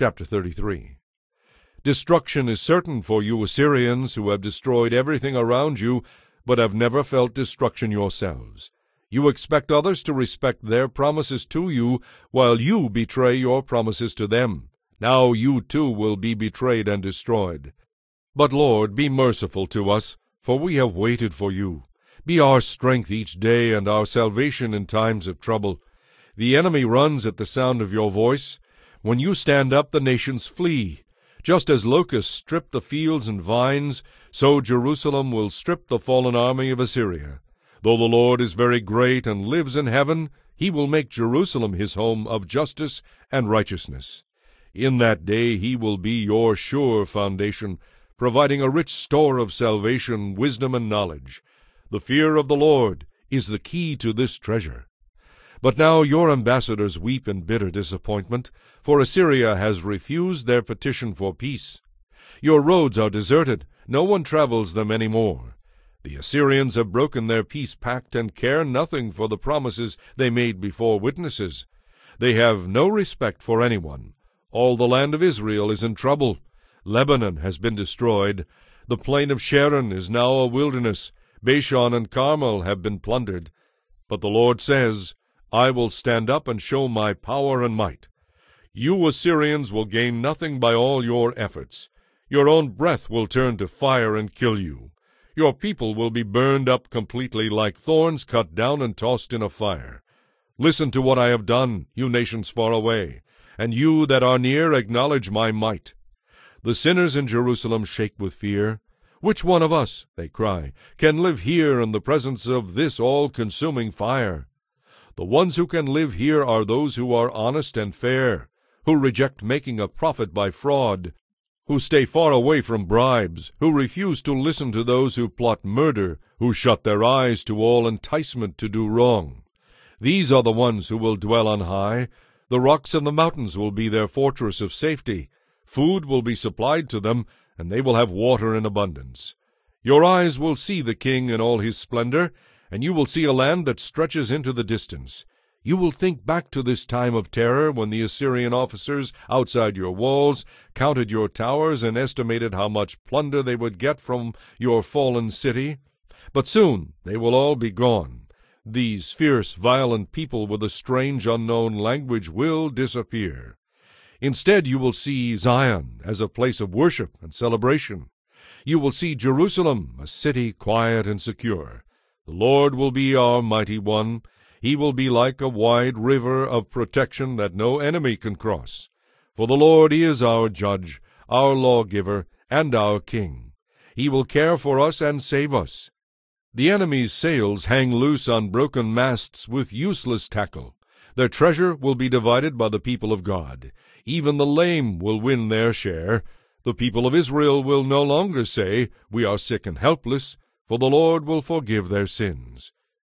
Chapter 33 Destruction is certain for you Assyrians, who have destroyed everything around you, but have never felt destruction yourselves. You expect others to respect their promises to you, while you betray your promises to them. Now you too will be betrayed and destroyed. But, Lord, be merciful to us, for we have waited for you. Be our strength each day and our salvation in times of trouble. The enemy runs at the sound of your voice. When you stand up, the nations flee. Just as locusts strip the fields and vines, so Jerusalem will strip the fallen army of Assyria. Though the Lord is very great and lives in heaven, he will make Jerusalem his home of justice and righteousness. In that day he will be your sure foundation, providing a rich store of salvation, wisdom, and knowledge. The fear of the Lord is the key to this treasure. But now your ambassadors weep in bitter disappointment, for Assyria has refused their petition for peace. Your roads are deserted, no one travels them any more. The Assyrians have broken their peace pact and care nothing for the promises they made before witnesses. They have no respect for anyone. All the land of Israel is in trouble. Lebanon has been destroyed. The plain of Sharon is now a wilderness. Bashan and Carmel have been plundered. But the Lord says, I will stand up and show my power and might. You Assyrians will gain nothing by all your efforts. Your own breath will turn to fire and kill you. Your people will be burned up completely like thorns cut down and tossed in a fire. Listen to what I have done, you nations far away, and you that are near acknowledge my might. The sinners in Jerusalem shake with fear. Which one of us, they cry, can live here in the presence of this all-consuming fire? The ones who can live here are those who are honest and fair, who reject making a profit by fraud, who stay far away from bribes, who refuse to listen to those who plot murder, who shut their eyes to all enticement to do wrong. These are the ones who will dwell on high. The rocks and the mountains will be their fortress of safety. Food will be supplied to them, and they will have water in abundance. Your eyes will see the king in all his splendor, and you will see a land that stretches into the distance. You will think back to this time of terror when the Assyrian officers outside your walls counted your towers and estimated how much plunder they would get from your fallen city. But soon they will all be gone. These fierce, violent people with a strange, unknown language will disappear. Instead, you will see Zion as a place of worship and celebration. You will see Jerusalem, a city quiet and secure. The Lord will be our mighty one. He will be like a wide river of protection that no enemy can cross. For the Lord is our judge, our lawgiver, and our king. He will care for us and save us. The enemy's sails hang loose on broken masts with useless tackle. Their treasure will be divided by the people of God. Even the lame will win their share. The people of Israel will no longer say, We are sick and helpless for the Lord will forgive their sins.